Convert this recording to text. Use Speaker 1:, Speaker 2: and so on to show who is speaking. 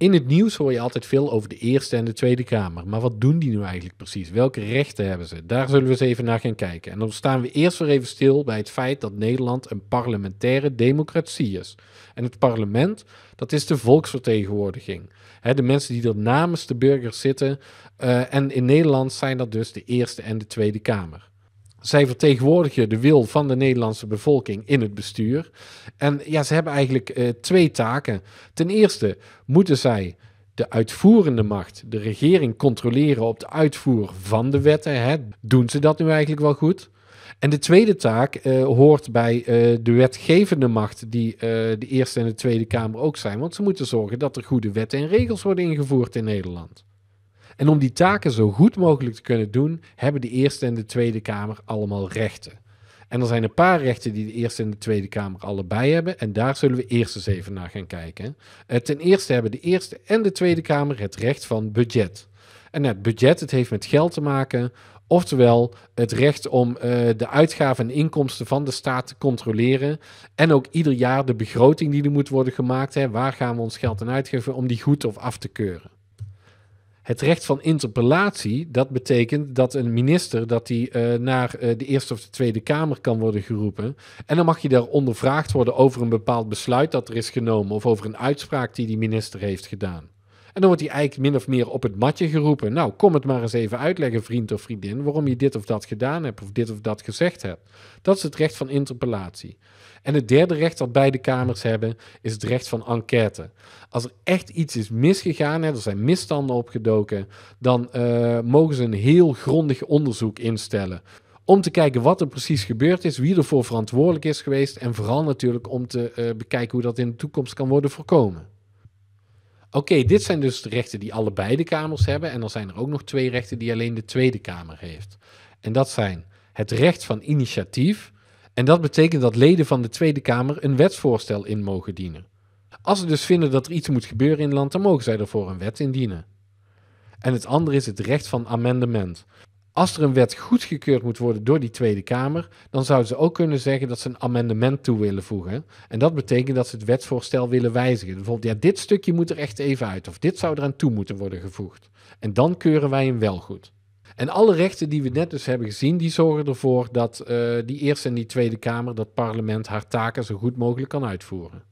Speaker 1: In het nieuws hoor je altijd veel over de Eerste en de Tweede Kamer. Maar wat doen die nu eigenlijk precies? Welke rechten hebben ze? Daar zullen we eens even naar gaan kijken. En dan staan we eerst weer even stil bij het feit dat Nederland een parlementaire democratie is. En het parlement, dat is de volksvertegenwoordiging. de mensen die er namens de burgers zitten. Eh, en in Nederland zijn dat dus de Eerste en de Tweede Kamer zij vertegenwoordigen de wil van de Nederlandse bevolking in het bestuur. En ja, ze hebben eigenlijk eh, twee taken. Ten eerste moeten zij de uitvoerende macht, de regering, controleren op de uitvoer van de wetten. Hè. Doen ze dat nu eigenlijk wel goed? En de tweede taak eh, hoort bij eh, de wetgevende macht, die de Eerste en de Tweede Kamer ook zijn. Want ze moeten zorgen dat er goede wetten en regels worden ingevoerd in Nederland. En om die taken zo goed mogelijk te kunnen doen, hebben de Eerste en de Tweede Kamer allemaal rechten. En er zijn een paar rechten die de Eerste en de Tweede Kamer allebei hebben. En daar zullen we eerst eens even naar gaan kijken. Eh, ten eerste hebben de Eerste en de Tweede Kamer het recht van budget. En het budget, het heeft met geld te maken. Oftewel het recht om eh, de uitgaven en inkomsten van de staat te controleren. En ook ieder jaar de begroting die er moet worden gemaakt. Hè, waar gaan we ons geld aan uitgeven om die goed of af te keuren. Het recht van interpellatie, dat betekent dat een minister dat die, eh, naar eh, de Eerste of de Tweede Kamer kan worden geroepen. En dan mag je daar ondervraagd worden over een bepaald besluit dat er is genomen of over een uitspraak die die minister heeft gedaan. En dan wordt die eigenlijk min of meer op het matje geroepen. Nou, kom het maar eens even uitleggen, vriend of vriendin, waarom je dit of dat gedaan hebt of dit of dat gezegd hebt. Dat is het recht van interpellatie. En het derde recht dat beide kamers hebben, is het recht van enquête. Als er echt iets is misgegaan, hè, er zijn misstanden opgedoken, dan eh, mogen ze een heel grondig onderzoek instellen om te kijken wat er precies gebeurd is, wie ervoor verantwoordelijk is geweest en vooral natuurlijk om te eh, bekijken hoe dat in de toekomst kan worden voorkomen. Oké, dit zijn dus de rechten die allebei de kamers hebben. En dan zijn er ook nog twee rechten die alleen de Tweede Kamer heeft. En dat zijn het recht van initiatief. En dat betekent dat leden van de Tweede Kamer een wetsvoorstel in mogen dienen. Als ze dus vinden dat er iets moet gebeuren in het land, dan mogen zij ervoor een wet indienen. En het andere is het recht van amendement als er een wet goedgekeurd moet worden door die Tweede Kamer, dan zouden ze ook kunnen zeggen dat ze een amendement toe willen voegen. En dat betekent dat ze het wetsvoorstel willen wijzigen. Bijvoorbeeld, ja, dit stukje moet er echt even uit, of dit zou eraan toe moeten worden gevoegd. En dan keuren wij hem wel goed. En alle rechten die we net dus hebben gezien, die zorgen ervoor dat eh, die Eerste en die Tweede Kamer, dat parlement, haar taken zo goed mogelijk kan uitvoeren.